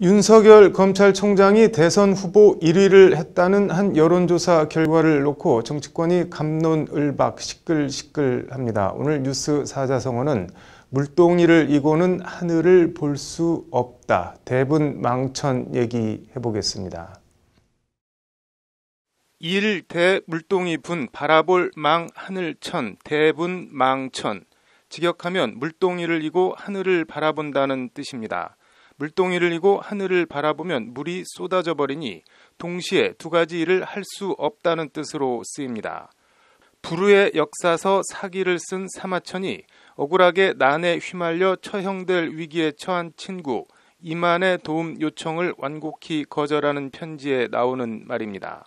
윤석열 검찰총장이 대선 후보 1위를 했다는 한 여론조사 결과를 놓고 정치권이 감론을박 시끌시끌합니다. 오늘 뉴스 사자성어는 물동이를 이고는 하늘을 볼 수 없다. 대분 망천 얘기 해보겠습니다. 일 대물동이 분 바라볼 망 하늘천 대분 망천 직역하면 물동이를 이고 하늘을 바라본다는 뜻입니다. 물동이를 이고 하늘을 바라보면 물이 쏟아져 버리니 동시에 두 가지 일을 할 수 없다는 뜻으로 쓰입니다. 부르의 역사서 사기를 쓴 사마천이 억울하게 난에 휘말려 처형될 위기에 처한 친구 이만의 도움 요청을 완곡히 거절하는 편지에 나오는 말입니다.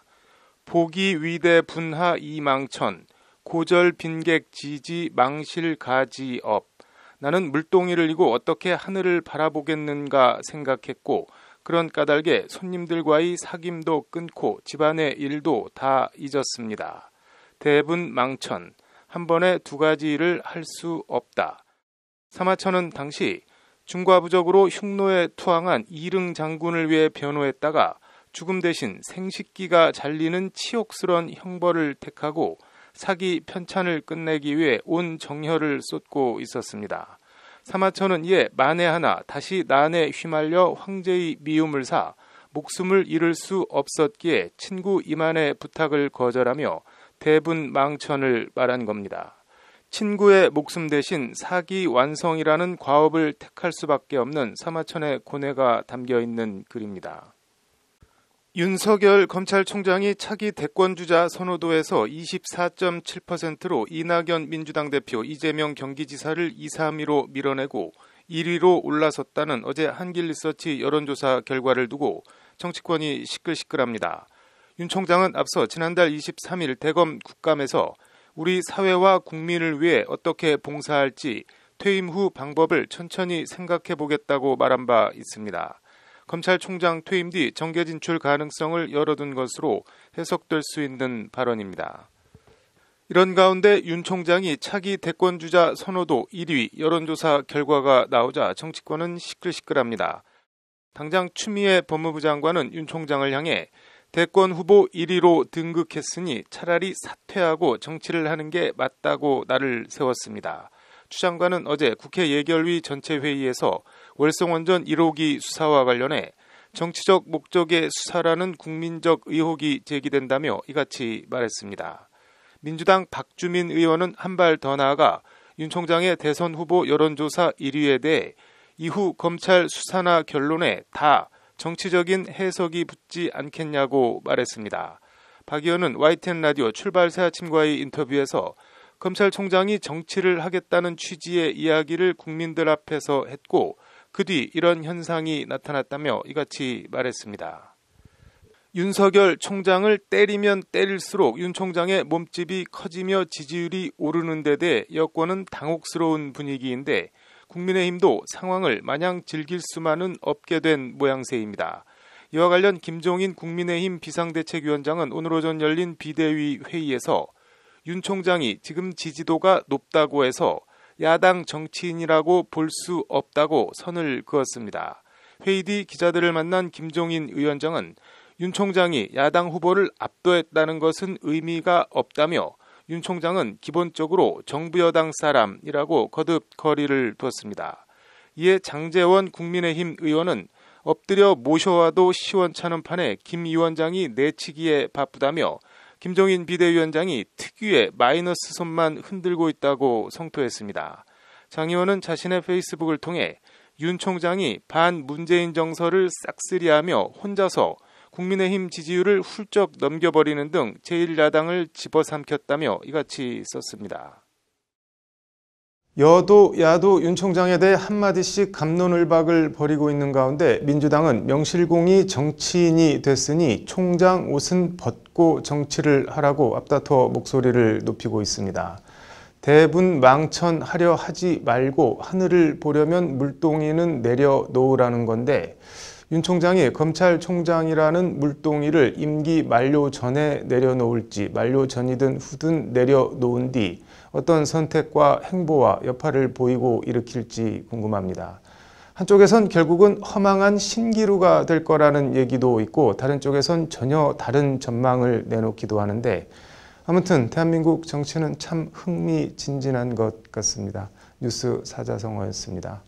보기 위대 분하 이망천 고절 빈객 지지 망실 가지업 나는 물동이를 이고 어떻게 하늘을 바라보겠는가 생각했고 그런 까닭에 손님들과의 사귐도 끊고 집안의 일도 다 잊었습니다. 대분 망천. 한 번에 두 가지 일을 할 수 없다. 사마천은 당시 중과부적으로 흉노에 투항한 이릉 장군을 위해 변호했다가 죽음 대신 생식기가 잘리는 치욕스런 형벌을 택하고 사기 편찬을 끝내기 위해 온 정혈을 쏟고 있었습니다. 사마천은 이에 만에 하나 다시 난에 휘말려 황제의 미움을 사 목숨을 잃을 수 없었기에 친구 이만의 부탁을 거절하며 대분 망천을 말한 겁니다. 친구의 목숨 대신 사기 완성이라는 과업을 택할 수밖에 없는 사마천의 고뇌가 담겨 있는 글입니다. 윤석열 검찰총장이 차기 대권주자 선호도에서 24.7%로 이낙연 민주당 대표 이재명 경기지사를 2, 3위로 밀어내고 1위로 올라섰다는 어제 한길리서치 여론조사 결과를 두고 정치권이 시끌시끌합니다. 윤 총장은 앞서 지난달 23일 대검 국감에서 우리 사회와 국민을 위해 어떻게 봉사할지 퇴임 후 방법을 천천히 생각해 보겠다고 말한 바 있습니다. 검찰총장 퇴임 뒤 정계 진출 가능성을 열어둔 것으로 해석될 수 있는 발언입니다. 이런 가운데 윤 총장이 차기 대권 주자 선호도 1위 여론조사 결과가 나오자 정치권은 시끌시끌합니다. 당장 추미애 법무부 장관은 윤 총장을 향해 대권 후보 1위로 등극했으니 차라리 사퇴하고 정치를 하는 게 맞다고 나를 세웠습니다. 추 장관은 어제 국회 예결위 전체 회의에서 월성원전 1호기 수사와 관련해 정치적 목적의 수사라는 국민적 의혹이 제기된다며 이같이 말했습니다. 민주당 박주민 의원은 한 발 더 나아가 윤 총장의 대선 후보 여론조사 1위에 대해 이후 검찰 수사나 결론에 다 정치적인 해석이 붙지 않겠냐고 말했습니다. 박 의원은 YTN 라디오 출발 새 아침과의 인터뷰에서 검찰총장이 정치를 하겠다는 취지의 이야기를 국민들 앞에서 했고 그 뒤 이런 현상이 나타났다며 이같이 말했습니다. 윤석열 총장을 때리면 때릴수록 윤 총장의 몸집이 커지며 지지율이 오르는 데 대해 여권은 당혹스러운 분위기인데 국민의힘도 상황을 마냥 즐길 수만은 없게 된 모양새입니다. 이와 관련 김종인 국민의힘 비상대책위원장은 오늘 오전 열린 비대위 회의에서 윤 총장이 지금 지지도가 높다고 해서 야당 정치인이라고 볼 수 없다고 선을 그었습니다. 회의 뒤 기자들을 만난 김종인 위원장은 윤 총장이 야당 후보를 압도했다는 것은 의미가 없다며 윤 총장은 기본적으로 정부 여당 사람이라고 거듭 거리를 두었습니다. 이에 장재원 국민의힘 의원은 엎드려 모셔와도 시원찮은 판에 김 위원장이 내치기에 바쁘다며 김종인 비대위원장이 특유의 마이너스 손만 흔들고 있다고 성토했습니다. 장 의원은 자신의 페이스북을 통해 윤 총장이 반 문재인 정서를 싹쓸이하며 혼자서 국민의힘 지지율을 훌쩍 넘겨버리는 등 제1야당을 집어삼켰다며 이같이 썼습니다. 여도 야도 윤 총장에 대해 한마디씩 감론을박을 벌이고 있는 가운데 민주당은 명실공히 정치인이 됐으니 총장 옷은 벗고 정치를 하라고 앞다퉈 목소리를 높이고 있습니다. 대분 망천하려 하지 말고 하늘을 보려면 물동이는 내려놓으라는 건데 윤 총장이 검찰총장이라는 물동이를 임기 만료 전에 내려놓을지 만료 전이든 후든 내려놓은 뒤 어떤 선택과 행보와 여파를 보이고 일으킬지 궁금합니다. 한쪽에선 결국은 허망한 신기루가 될 거라는 얘기도 있고 다른 쪽에선 전혀 다른 전망을 내놓기도 하는데 아무튼 대한민국 정치는 참 흥미진진한 것 같습니다. 뉴스 사자성어였습니다.